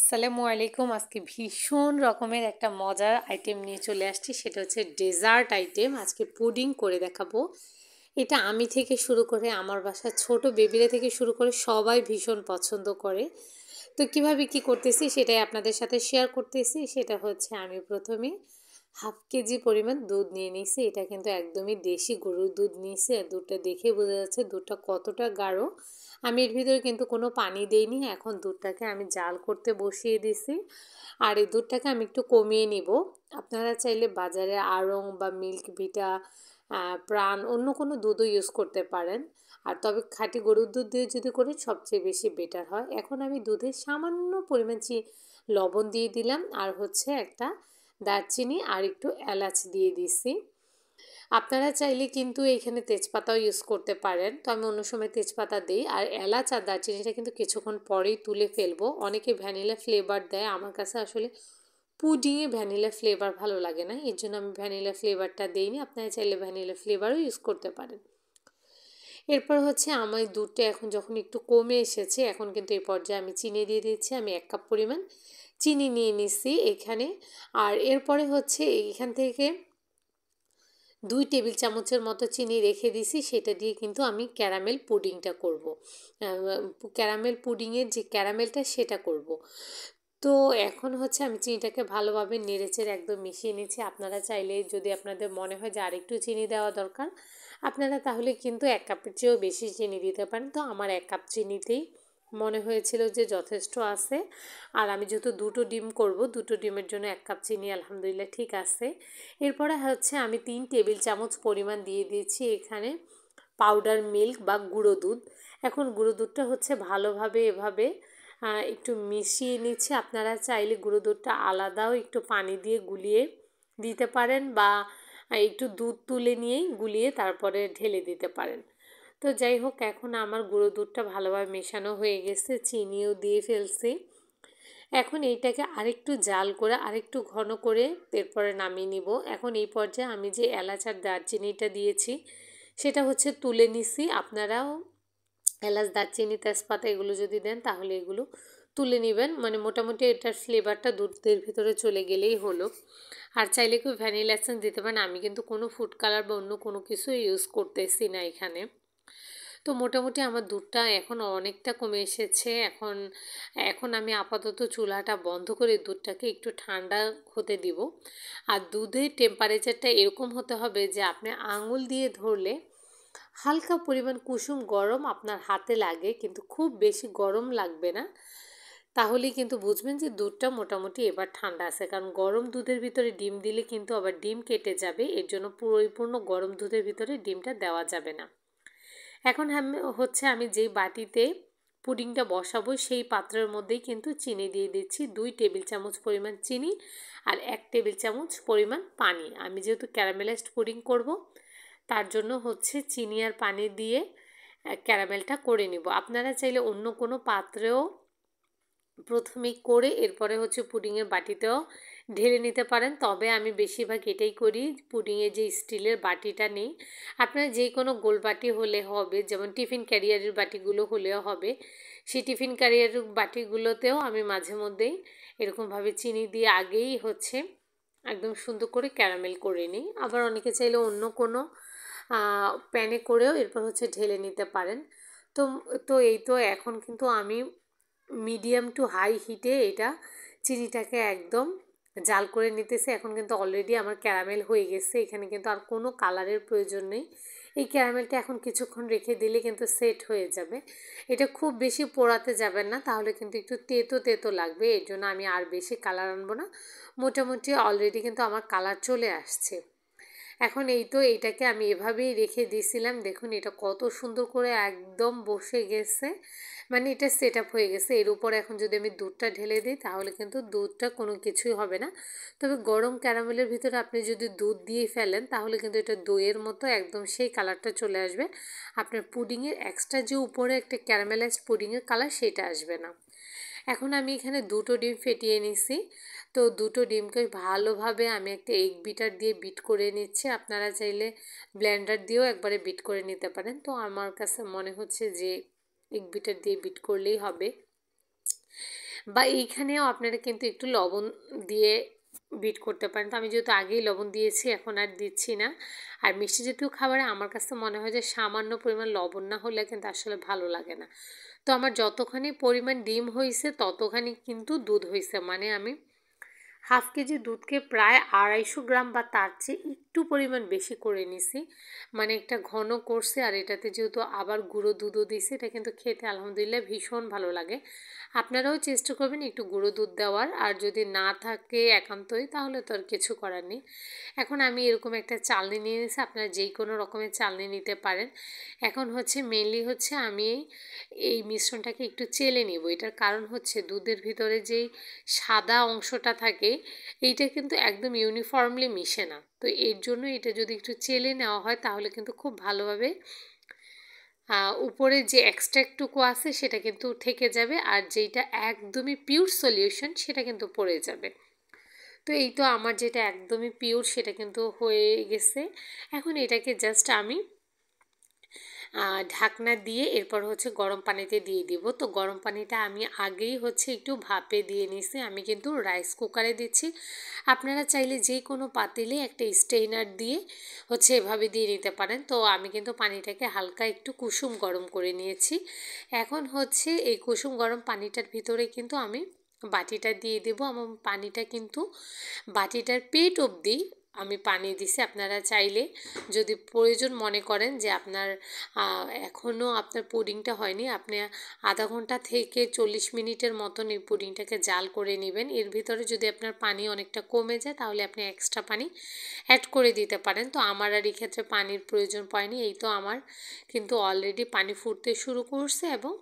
আসসালামু আলাইকুম আজকে ভীষণ রকমের একটা মজার আইটেম নিয়ে চলে আসছি সেটা হচ্ছে ডেজার্ট আইটেম আজকে পুডিং করে দেখাবো এটা আমি থেকে শুরু করে আমার বাসার ছোট বেবিরা থেকে শুরু করে সবাই ভীষণ পছন্দ করে তো কিভাবে কি করতেছি সেটাই আপনাদের সাথে শেয়ার করতেছি সেটা হচ্ছে আমি প্রথমে হাফ কেজি পরিমাণ দুধ নিয়ে নিয়েছি এটা কিন্তু একদমই দেশি গরুর দুধ নিয়েছে দুধটা দেখে বোঝা যাচ্ছে দুধটা কতটা গাঢ় আমি এর ভিতরে কিন্তু কোনো পানি দেইনি এখন দুধটাকে আমি জাল করতে বসিয়ে দিছি আর এই দুধটাকে আমি একটু কমিয়ে নিব আপনারা চাইলে বাজারে আড়ং বা মিল্ক ভিটা প্রাণ অন্য কোনো দুধও ইউজ করতে পারেন আর তবে খাঁটি গরুর দুধ দিয়ে যদি করে সবচেয়ে বেশি বেটার হয় এখন আমি দুধে সামান্য পরিমাণ চি লবণ দিয়ে দিলাম আর হচ্ছে একটা দারচিনি আর একটু এলাচ দিয়ে দিছি আপনারা চাইলে কিন্তু এইখানে তেজপাতাও ইউজ করতে পারেন তো আমি অন্য সময় তেজপাতা দিই আর এলাচ আর দারচিনিটা কিন্তু কিছুক্ষণ পরেই তুলে ফেলবো অনেকে ভ্যানিলা ফ্লেভার দেয় আমার কাছে আসলে পুডিংয়ে ভ্যানিলা ফ্লেভার ভালো লাগে না এর জন্য আমি ভ্যানিলা ফ্লেভারটা দিইনি আপনারা চাইলে ভ্যানিলা ফ্লেভারও ইউজ করতে পারেন এরপর হচ্ছে আমার দুধটা এখন যখন একটু কমে এসেছে এখন কিন্তু এই পর্যায়ে আমি চিনি দিয়ে দিচ্ছি আমি এক কাপ পরিমাণ চিনি নিয়ে নিচ্ছি এখানে আর এরপরে হচ্ছে এখান থেকে দুই টেবিল চামচের মতো চিনি রেখে দিছি সেটা দিয়ে কিন্তু আমি ক্যারামেল পুডিংটা করব ক্যারামেল পুডিংয়ের যে ক্যারামেলটা সেটা করব তো এখন হচ্ছে আমি চিনিটাকে ভালোভাবে নেড়েচেড়ে একদম মিশিয়ে নিচ্ছি আপনারা চাইলে যদি আপনাদের মনে হয় যে আরেকটু চিনি দেওয়া দরকার আপনারা তাহলে কিন্তু এক কাপের চেয়েও বেশি চিনি দিতে পারেন তো আমার এক কাপ চিনিতেই মনে হয়েছিল যে যথেষ্ট আছে আর আমি যেহেতু দুটো ডিম করব দুটো ডিমের জন্য এক কাপ চিনি আলহামদুলিল্লাহ ঠিক আছে এরপরে হচ্ছে আমি তিন টেবিল চামচ পরিমাণ দিয়ে দিয়েছি এখানে পাউডার মিল্ক বা গুঁড়ো দুধ এখন গুঁড়ো দুধটা হচ্ছে ভালোভাবে এভাবে একটু মিশিয়ে নিচ্ছি আপনারা চাইলে গুঁড়ো দুধটা আলাদাও একটু পানি দিয়ে গুলিয়ে দিতে পারেন বা একটু দুধ তুলে নিয়েই গুলিয়ে তারপরে ঢেলে দিতে পারেন তো যাই হোক এখন আমার গুঁড়ো দুধটা ভালোভাবে মেশানো হয়ে গেছে চিনিও দিয়ে ফেলছি এখন এইটাকে আরেকটু জাল করে আরেকটু ঘন করে এরপরে নামিয়ে নিব এখন এই পর্যায়ে আমি যে এলাচ আর দারচিনিটা দিয়েছি সেটা হচ্ছে তুলে নিছি আপনারাও এলাচ দারচিনি তেজপাতা এগুলো যদি দেন তাহলে এগুলো তুলে নেবেন মানে মোটামুটি এটার ফ্লেভারটা দুধের ভিতরে চলে গেলেই হলো আর চাইলে কেউ ভ্যানিলা দিতে পারেন আমি কিন্তু কোনো ফুড কালার বা অন্য কোনো কিছু ইউজ করতেছি না এখানে তো মোটামুটি আমার দুধটা এখন অনেকটা কমে এসেছে এখন এখন আমি আপাতত চুলাটা বন্ধ করে দুধটাকে একটু ঠান্ডা হতে দিব আর দুধের টেম্পারেচারটা এরকম হতে হবে যে আপনি আঙুল দিয়ে ধরলে হালকা পরিমাণ কুসুম গরম আপনার হাতে লাগে কিন্তু খুব বেশি গরম লাগবে না তাহলেই কিন্তু বুঝবেন যে দুধটা মোটামুটি এবার ঠান্ডা আছে কারণ গরম দুধের ভিতরে ডিম দিলে কিন্তু আবার ডিম কেটে যাবে এর জন্য পরিপূর্ণ গরম দুধের ভিতরে ডিমটা দেওয়া যাবে না এখন হচ্ছে আমি যেই বাটিতে পুডিংটা বসাবো সেই পাত্রের মধ্যেই কিন্তু চিনি দিয়ে দিচ্ছি দুই টেবিল চামচ পরিমাণ চিনি আর এক টেবিল চামচ পরিমাণ পানি আমি যেহেতু ক্যারামেলাইজড পুডিং করব তার জন্য হচ্ছে চিনি আর পানি দিয়ে ক্যারামেলটা করে নিব আপনারা চাইলে অন্য কোনো পাত্রেও প্রথমে করে এরপরে হচ্ছে পুডিংয়ের বাটিতেও ঢেলে নিতে পারেন তবে আমি বেশিরভাগ এটাই করি পুডিংয়ে যে স্টিলের বাটিটা নেই আপনার যে কোনো গোল বাটি হলে হবে যেমন টিফিন ক্যারিয়ারের বাটিগুলো হলেও হবে সেই টিফিন ক্যারিয়ারের বাটিগুলোতেও আমি মাঝে মধ্যেই এরকমভাবে চিনি দিয়ে আগেই হচ্ছে একদম সুন্দর করে ক্যারামেল করে নিই আবার অনেকে চাইলে অন্য কোনো প্যানে করেও এরপর হচ্ছে ঢেলে নিতে পারেন তো তো এই তো এখন কিন্তু আমি মিডিয়াম টু হাই হিটে এটা চিনিটাকে একদম জাল করে নিতেছে এখন কিন্তু অলরেডি আমার ক্যারামেল হয়ে গেছে এখানে কিন্তু আর কোনো কালারের প্রয়োজন নেই এই ক্যারামেলটা এখন কিছুক্ষণ রেখে দিলে কিন্তু সেট হয়ে যাবে এটা খুব বেশি পোড়াতে যাবেন না তাহলে কিন্তু একটু তেতো তেতো লাগবে এর জন্য আমি আর বেশি কালার আনবো না মোটামুটি অলরেডি কিন্তু আমার কালার চলে আসছে এখন এই তো এটাকে আমি এভাবেই রেখে দিয়েছিলাম দেখুন এটা কত সুন্দর করে একদম বসে গেছে মানে এটা সেট হয়ে গেছে এর উপর এখন যদি আমি দুধটা ঢেলে দিই তাহলে কিন্তু দুধটা কোনো কিছুই হবে না তবে গরম ক্যারামেলের ভিতরে আপনি যদি দুধ দিয়ে ফেলেন তাহলে কিন্তু এটা দইয়ের মতো একদম সেই কালারটা চলে আসবে আপনার পুডিংয়ের এক্সট্রা যে উপরে একটা ক্যারামেলাইজড পুডিংয়ের কালার সেটা আসবে না এখন আমি এখানে দুটো ডিম ফেটিয়ে নিছি তো দুটো ডিমকে ভালোভাবে আমি একটা এগ বিটার দিয়ে বিট করে নিচ্ছি আপনারা চাইলে ব্ল্যান্ডার দিয়েও একবারে বিট করে নিতে পারেন তো আমার কাছে মনে হচ্ছে যে এগ বিটার দিয়ে বিট করলেই হবে বা এইখানেও আপনারা কিন্তু একটু লবণ দিয়ে বিট করতে পারেন তো আমি যেহেতু আগেই লবণ দিয়েছি এখন আর দিচ্ছি না আর মিষ্টি জাতীয় খাবারে আমার কাছে মনে হয় যে সামান্য পরিমাণ লবণ না হলে কিন্তু আসলে ভালো লাগে না তো আমার যতখানি পরিমাণ ডিম হয়েছে ততখানি কিন্তু দুধ হয়েছে মানে আমি হাফ কেজি দুধকে প্রায় আড়াইশো গ্রাম বা তার চেয়ে একটু পরিমাণ বেশি করে নিছি মানে একটা ঘন করছে আর এটাতে যেহেতু আবার গুঁড়ো দুধও দিয়েছি এটা কিন্তু খেতে আলহামদুলিল্লাহ ভীষণ ভালো লাগে আপনারাও চেষ্টা করবেন একটু গুঁড়ো দুধ দেওয়ার আর যদি না থাকে একান্তই তাহলে তো আর কিছু করার নেই এখন আমি এরকম একটা চালনি নিয়ে নিয়েছি আপনারা যেই কোনো রকমের চালনি নিতে পারেন এখন হচ্ছে মেনলি হচ্ছে আমি এই মিশ্রণটাকে একটু চেলে নেব এটার কারণ হচ্ছে দুধের ভিতরে যেই সাদা অংশটা থাকে এইটা কিন্তু একদম ইউনিফর্মলি মিশে না তো এর জন্য এটা যদি একটু চেলে নেওয়া হয় তাহলে কিন্তু খুব ভালোভাবে উপরে যে এক্সট্রাক্টটুকু আছে সেটা কিন্তু থেকে যাবে আর যেটা একদমই পিওর সলিউশন সেটা কিন্তু পড়ে যাবে তো এই তো আমার যেটা একদমই পিওর সেটা কিন্তু হয়ে গেছে এখন এটাকে জাস্ট আমি ঢাকনা দিয়ে এরপর হচ্ছে গরম পানিতে দিয়ে দিব তো গরম পানিটা আমি আগেই হচ্ছে একটু ভাপে দিয়ে নিছি আমি কিন্তু রাইস কুকারে দিচ্ছি আপনারা চাইলে যে কোনো পাতিলে একটা স্টেইনার দিয়ে হচ্ছে এভাবে দিয়ে নিতে পারেন তো আমি কিন্তু পানিটাকে হালকা একটু কুসুম গরম করে নিয়েছি এখন হচ্ছে এই কুসুম গরম পানিটার ভিতরে কিন্তু আমি বাটিটা দিয়ে দেবো এবং পানিটা কিন্তু বাটিটার পেট অবধি আমি পানি দিছি আপনারা চাইলে যদি প্রয়োজন মনে করেন যে আপনার এখনও আপনার পুডিংটা হয়নি আপনি আধা ঘন্টা থেকে চল্লিশ মিনিটের মতন এই পুডিংটাকে জাল করে নেবেন এর ভিতরে যদি আপনার পানি অনেকটা কমে যায় তাহলে আপনি এক্সট্রা পানি অ্যাড করে দিতে পারেন তো আমার আর এই ক্ষেত্রে পানির প্রয়োজন পায়নি এই তো আমার কিন্তু অলরেডি পানি ফুটতে শুরু করছে এবং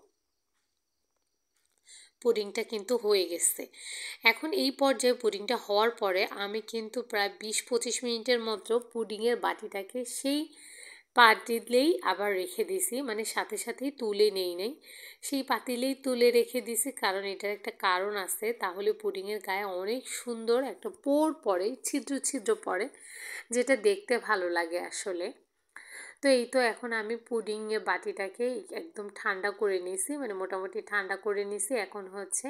পুডিংটা কিন্তু হয়ে গেছে এখন এই পর্যায়ে পুডিংটা হওয়ার পরে আমি কিন্তু প্রায় বিশ পঁচিশ মিনিটের মতো পুডিংয়ের বাটিটাকে সেই পাতিলেই আবার রেখে দিছি মানে সাথে সাথেই তুলে নেই নেই সেই পাতিলেই তুলে রেখে দিছি কারণ এটার একটা কারণ আছে তাহলে পুডিংয়ের গায়ে অনেক সুন্দর একটা পোর পড়ে ছিদ্র ছিদ্র পড়ে যেটা দেখতে ভালো লাগে আসলে তো এই তো এখন আমি পুডিংয়ে বাটিটাকে একদম ঠান্ডা করে নিয়েছি মানে মোটামুটি ঠান্ডা করে নিয়েছি এখন হচ্ছে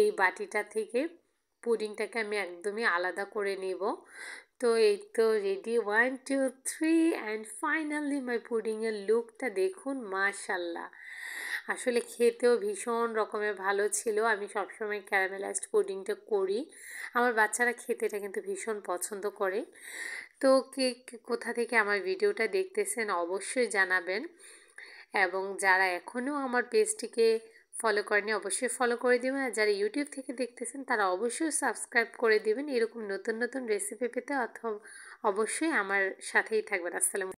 এই বাটিটা থেকে পুডিংটাকে আমি একদমই আলাদা করে নিব তো এই তো ready one two three and finally my পুডিংয়ের লুকটা দেখুন মাশাল্লাহ আসলে খেতেও ভীষণ রকমের ভালো ছিল আমি সবসময় ক্যারামেলাইজড পুডিংটা করি আমার বাচ্চারা খেতে এটা কিন্তু ভীষণ পছন্দ করে তো কে কোথা থেকে আমার ভিডিওটা দেখতেছেন অবশ্যই জানাবেন এবং যারা এখনও আমার পেজটিকে ফলো করেনি অবশ্যই ফলো করে দেবেন আর যারা ইউটিউব থেকে দেখতেছেন তারা অবশ্যই সাবস্ক্রাইব করে দেবেন এরকম নতুন নতুন রেসিপি পেতে অথবা অবশ্যই আমার সাথেই থাকবেন আসসালাম